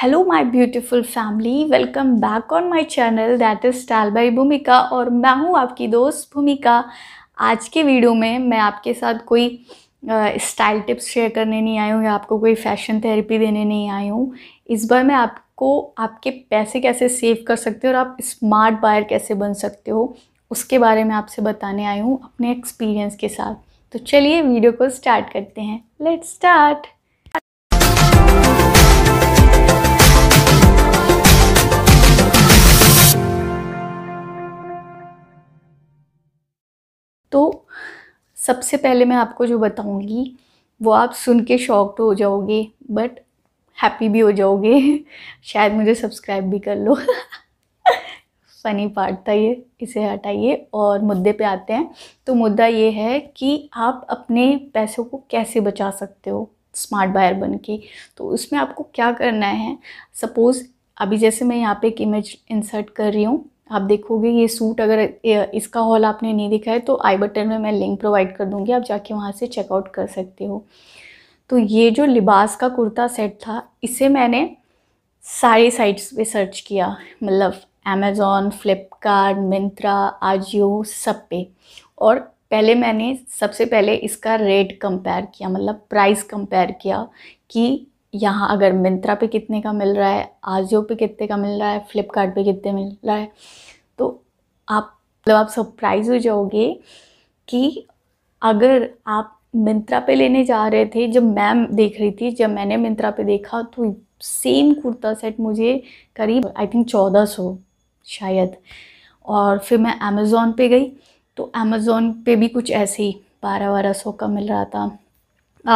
hello my beautiful family welcome back on my channel that is style by Bhumika और मैं हूँ आपकी दोस्त भूमिका आज के वीडियो में मैं आपके साथ कोई स्टाइल टिप्स शेयर करने नहीं आई हूँ या आपको कोई फैशन थेरेपी देने नहीं आई हूँ इस बार मैं आपको आपके पैसे कैसे सेव कर सकते हो और आप स्मार्ट बायर कैसे बन सकते हो उसके बारे में आपसे बताने आई हूँ अपने एक्सपीरियंस के साथ तो चलिए वीडियो को स्टार्ट करते हैं लेट स्टार्ट तो सबसे पहले मैं आपको जो बताऊंगी वो आप सुन के शॉक्ड हो जाओगे बट हैप्पी भी हो जाओगे शायद मुझे सब्सक्राइब भी कर लो फ़नी पार्ट था ये इसे हटाइए और मुद्दे पे आते हैं तो मुद्दा ये है कि आप अपने पैसों को कैसे बचा सकते हो स्मार्ट बायर बन के तो उसमें आपको क्या करना है सपोज़ अभी जैसे मैं यहाँ पे एक इमेज इंसर्ट कर रही हूँ आप देखोगे ये सूट अगर इसका हॉल आपने नहीं देखा है तो आई बटन में मैं लिंक प्रोवाइड कर दूँगी आप जाके वहाँ से चेकआउट कर सकते हो तो ये जो लिबास का कुर्ता सेट था इसे मैंने सारे साइट्स पे सर्च किया मतलब अमेज़ोन फ्लिपकार्ट मिंत्रा आजियो सब पे और पहले मैंने सबसे पहले इसका रेट कंपेयर किया मतलब प्राइस कंपेयर किया कि यहाँ अगर मिंत्रा पे कितने का मिल रहा है आजियो पे कितने का मिल रहा है फ्लिपकार्ट पे कितने मिल रहा है तो आप मतलब आप सरप्राइज हो जाओगे कि अगर आप मिंत्रा पे लेने जा रहे थे जब मैम देख रही थी जब मैंने मिंत्रा पे देखा तो सेम कुर्ता सेट मुझे करीब आई थिंक चौदह सौ शायद और फिर मैं अमेज़ोन पे गई तो अमेज़ोन पे भी कुछ ऐसे ही बारह बारह सौ का मिल रहा था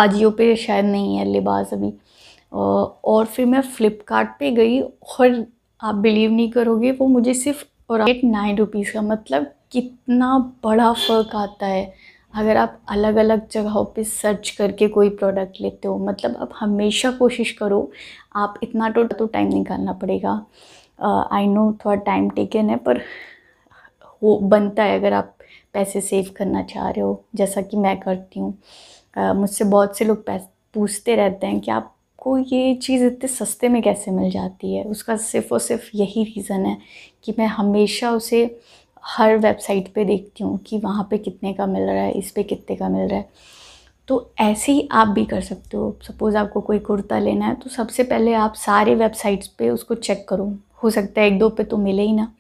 आजियो पे शायद नहीं है लिबास अभी और फिर मैं फ़्लिपकार्ट पे गई और आप बिलीव नहीं करोगे वो मुझे सिर्फ और एट नाइन रुपीज़ का मतलब कितना बड़ा फ़र्क आता है अगर आप अलग अलग जगहों पे सर्च करके कोई प्रोडक्ट लेते हो मतलब आप हमेशा कोशिश करो आप इतना तो तो टाइम निकालना पड़ेगा आई नो थोड़ा टाइम टेकन है पर वो बनता है अगर आप पैसे सेव करना चाह रहे हो जैसा कि मैं करती हूँ मुझसे बहुत से लोग पूछते रहते हैं कि आप आपको ये चीज़ इतने सस्ते में कैसे मिल जाती है उसका सिर्फ़ और सिर्फ यही रीज़न है कि मैं हमेशा उसे हर वेबसाइट पे देखती हूँ कि वहाँ पे कितने का मिल रहा है इस पर कितने का मिल रहा है तो ऐसे ही आप भी कर सकते हो सपोज़ आपको कोई कुर्ता लेना है तो सबसे पहले आप सारे वेबसाइट्स पे उसको चेक करो हो सकता है एक दो पे तो मिले ही ना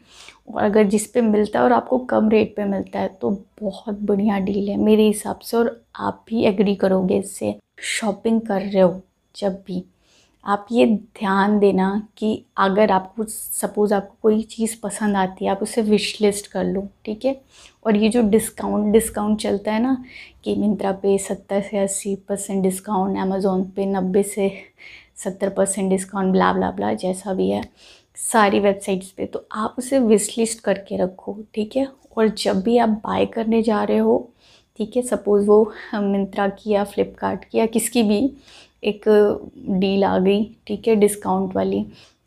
और अगर जिस पे मिलता है और आपको कम रेट पे मिलता है तो बहुत बढ़िया डील है मेरे हिसाब से और आप भी एग्री करोगे इससे शॉपिंग कर रहे हो जब भी आप ये ध्यान देना कि अगर आपको सपोज़ आपको कोई चीज़ पसंद आती है आप उसे विश लिस्ट कर लो ठीक है और ये जो डिस्काउंट डिस्काउंट चलता है ना कि मिंत्रा पे सत्तर से अस्सी परसेंट डिस्काउंट अमेज़ोन पे नब्बे से सत्तर परसेंट डिस्काउंट ब्ला ब्ला ब्ला जैसा भी है सारी वेबसाइट्स पे तो आप उसे विश लिस्ट करके रखो ठीक है और जब भी आप बाय करने जा रहे हो ठीक है सपोज़ वो मिंत्रा की या फ्लिपकार्ट की या किसकी भी एक डील आ गई ठीक है डिस्काउंट वाली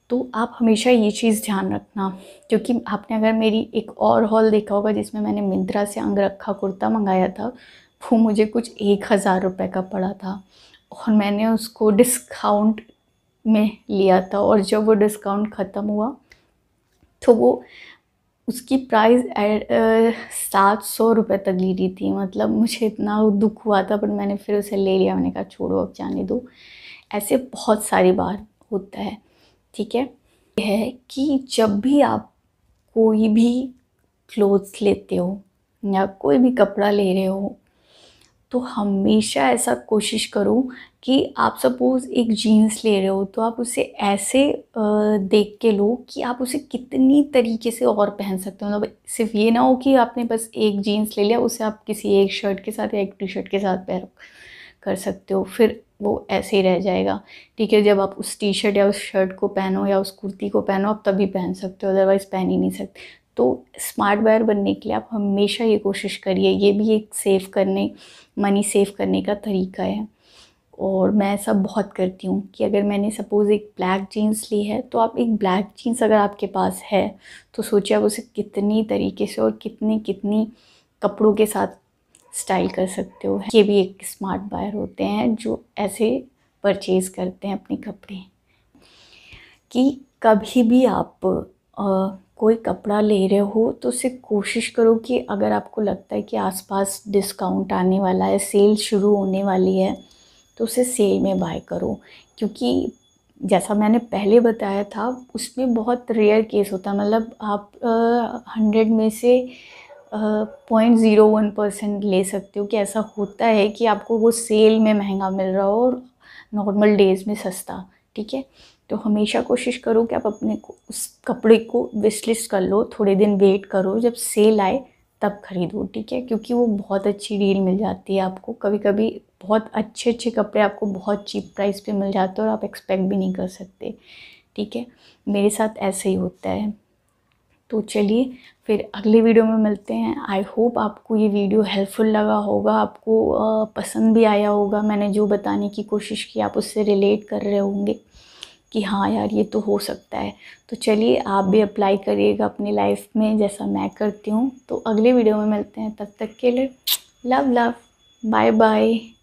तो आप हमेशा ये चीज़ ध्यान रखना क्योंकि आपने अगर मेरी एक और हॉल देखा होगा जिसमें मैंने मिंत्रा से अंग रखा कुर्ता मंगाया था वो मुझे कुछ एक हज़ार रुपये का पड़ा था और मैंने उसको डिस्काउंट में लिया था और जब वो डिस्काउंट ख़त्म हुआ तो वो उसकी प्राइस सात सौ रुपये तक ली रही थी मतलब मुझे इतना दुख हुआ था पर मैंने फिर उसे ले लिया मैंने कहा छोड़ो अब जाने दो ऐसे बहुत सारी बार होता है ठीक है यह है कि जब भी आप कोई भी क्लोथ्स लेते हो या कोई भी कपड़ा ले रहे हो तो हमेशा ऐसा कोशिश करो कि आप सपोज़ एक जीन्स ले रहे हो तो आप उसे ऐसे देख के लो कि आप उसे कितनी तरीके से और पहन सकते हो मतलब सिर्फ ये ना हो कि आपने बस एक जीन्स ले लिया उसे आप किसी एक शर्ट के साथ या एक टी शर्ट के साथ पैर कर सकते हो फिर वो ऐसे ही रह जाएगा ठीक है जब आप उस टी शर्ट या उस शर्ट को पहनो या उस कुर्ती को पहनो आप तभी पहन सकते हो अदरवाइज़ पहन ही नहीं सकते तो स्मार्ट बायर बनने के लिए आप हमेशा ये कोशिश करिए ये भी एक सेव करने मनी सेव करने का तरीका है और मैं सब बहुत करती हूँ कि अगर मैंने सपोज़ एक ब्लैक जीन्स ली है तो आप एक ब्लैक जीन्स अगर आपके पास है तो सोचिए आप उसे कितनी तरीके से और कितनी कितनी कपड़ों के साथ स्टाइल कर सकते हो ये भी एक स्मार्ट बायर होते हैं जो ऐसे परचेज़ करते हैं अपने कपड़े कि कभी भी आप आ, कोई कपड़ा ले रहे हो तो उसे कोशिश करो कि अगर आपको लगता है कि आसपास डिस्काउंट आने वाला है सेल शुरू होने वाली है तो उसे सेल में बाय करो क्योंकि जैसा मैंने पहले बताया था उसमें बहुत रेयर केस होता है मतलब आप हंड्रेड में से पॉइंट ज़ीरो वन परसेंट ले सकते हो कि ऐसा होता है कि आपको वो सेल में महंगा मिल रहा हो और नॉर्मल डेज़ में सस्ता ठीक है तो हमेशा कोशिश करो कि आप अपने को उस कपड़े को विश कर लो थोड़े दिन वेट करो जब सेल आए तब खरीदो ठीक है क्योंकि वो बहुत अच्छी डील मिल जाती है आपको कभी कभी बहुत अच्छे अच्छे कपड़े आपको बहुत चीप प्राइस पे मिल जाते हैं और आप एक्सपेक्ट भी नहीं कर सकते ठीक है मेरे साथ ऐसे ही होता है तो चलिए फिर अगले वीडियो में मिलते हैं आई होप आपको ये वीडियो हेल्पफुल लगा होगा आपको पसंद भी आया होगा मैंने जो बताने की कोशिश की आप उससे रिलेट कर रहे होंगे कि हाँ यार ये तो हो सकता है तो चलिए आप भी अप्लाई करिएगा अपनी लाइफ में जैसा मैं करती हूँ तो अगले वीडियो में मिलते हैं तब तक के लिए लव लव बाय बाय